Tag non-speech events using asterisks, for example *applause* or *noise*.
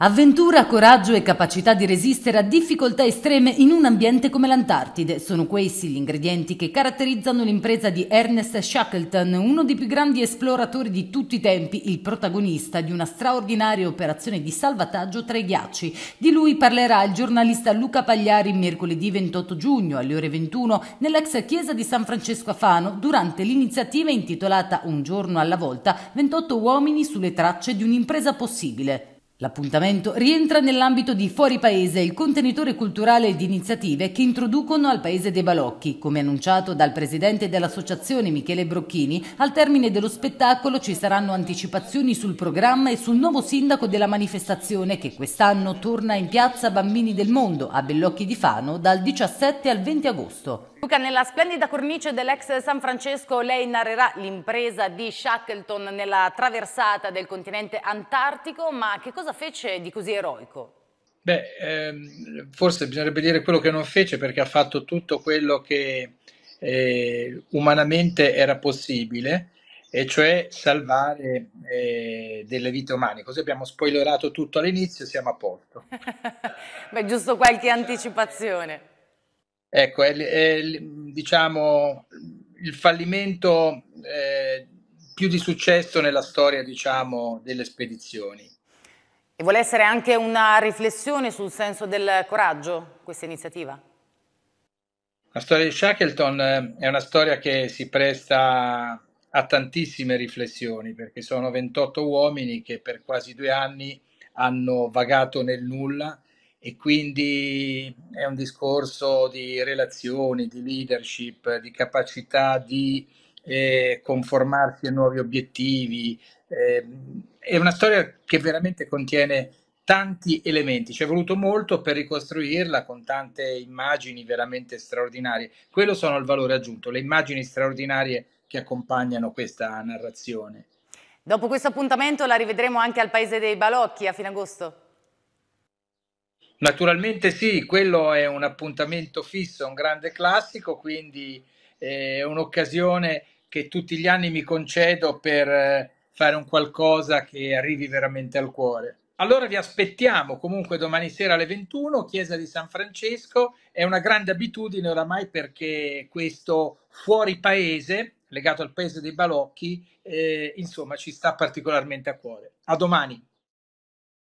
Avventura, coraggio e capacità di resistere a difficoltà estreme in un ambiente come l'Antartide sono questi gli ingredienti che caratterizzano l'impresa di Ernest Shackleton, uno dei più grandi esploratori di tutti i tempi, il protagonista di una straordinaria operazione di salvataggio tra i ghiacci. Di lui parlerà il giornalista Luca Pagliari mercoledì 28 giugno alle ore 21 nell'ex chiesa di San Francesco a Fano durante l'iniziativa intitolata Un giorno alla volta 28 uomini sulle tracce di un'impresa possibile. L'appuntamento rientra nell'ambito di Fuori Paese, il contenitore culturale di iniziative che introducono al paese dei balocchi. Come annunciato dal presidente dell'associazione Michele Brocchini, al termine dello spettacolo ci saranno anticipazioni sul programma e sul nuovo sindaco della manifestazione che quest'anno torna in piazza Bambini del Mondo a Bellocchi di Fano dal 17 al 20 agosto. Luca, nella splendida cornice dell'ex San Francesco lei narrerà l'impresa di Shackleton nella traversata del continente antartico, ma che cosa cosa fece di così eroico? Beh, ehm, forse bisognerebbe dire quello che non fece perché ha fatto tutto quello che eh, umanamente era possibile, e cioè salvare eh, delle vite umane. Così abbiamo spoilerato tutto all'inizio e siamo a posto. *laughs* Beh, giusto qualche anticipazione. Ecco, è, è diciamo il fallimento eh, più di successo nella storia diciamo, delle spedizioni. E vuole essere anche una riflessione sul senso del coraggio, questa iniziativa? La storia di Shackleton eh, è una storia che si presta a tantissime riflessioni, perché sono 28 uomini che per quasi due anni hanno vagato nel nulla e quindi è un discorso di relazioni, di leadership, di capacità di eh, conformarsi a nuovi obiettivi. Eh, è una storia che veramente contiene tanti elementi, ci è voluto molto per ricostruirla con tante immagini veramente straordinarie. Quello sono il valore aggiunto, le immagini straordinarie che accompagnano questa narrazione. Dopo questo appuntamento la rivedremo anche al Paese dei Balocchi a fine agosto. Naturalmente sì, quello è un appuntamento fisso, un grande classico, quindi è un'occasione che tutti gli anni mi concedo per eh, fare un qualcosa che arrivi veramente al cuore. Allora vi aspettiamo comunque domani sera alle 21, Chiesa di San Francesco, è una grande abitudine oramai perché questo fuori paese, legato al paese dei balocchi, eh, insomma ci sta particolarmente a cuore. A domani.